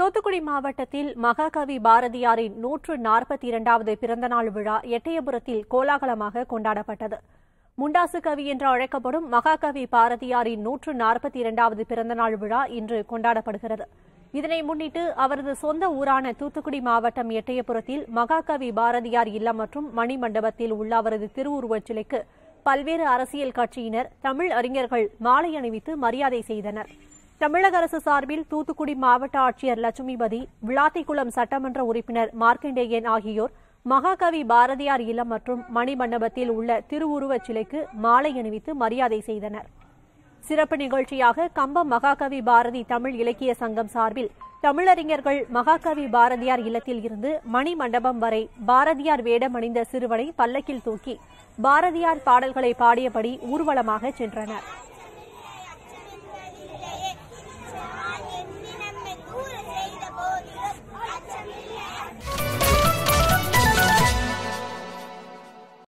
தூத்துக்குடி மாவட்டத்தில் மகாகவி பாரதியாரின் நூற்று நாற்பத்தி இரண்டாவது பிறந்தநாள் விழா எட்டயபுரத்தில் கோலாகலமாக கொண்டாடப்பட்டது முண்டாசு கவி என்று அழைக்கப்படும் மகாகவி பாரதியாரின் நூற்று நாற்பத்தி இரண்டாவது பிறந்தநாள் விழா இன்று கொண்டாடப்படுகிறது இதனை முன்னிட்டு அவரது சொந்த ஊரான தூத்துக்குடி மாவட்டம் எட்டயபுரத்தில் மகாகவி பாரதியார் இல்லம் மற்றும் மணிமண்டபத்தில் உள்ள அவரது திருவுருவச் சிலைக்கு பல்வேறு அரசியல் கட்சியினர் தமிழ் அறிஞர்கள் மாலை அணிவித்து மரியாதை செய்தனா் தமிழக அரசு சார்பில் தூத்துக்குடி மாவட்ட ஆட்சியர் லட்சுமிபதி விளாத்திக்குளம் சட்டமன்ற உறுப்பினர் மார்க்கண்டேயன் ஆகியோர் மகாகவி பாரதியார் இல்லம் மற்றும் மணிமண்டபத்தில் உள்ள திருவுருவச் சிலைக்கு மாலை அணிவித்து மரியாதை செய்தனர் சிறப்பு நிகழ்ச்சியாக கம்பம் மகாகவி பாரதி தமிழ் இலக்கிய சங்கம் சார்பில் தமிழறிஞர்கள் மகாகவி பாரதியார் இல்லத்தில் இருந்து மணிமண்டபம் வரை பாரதியார் வேடம் அணிந்த சிறுவனை பல்லக்கில் தூக்கி பாரதியார் பாடல்களை பாடியபடி ஊர்வலமாக சென்றனர்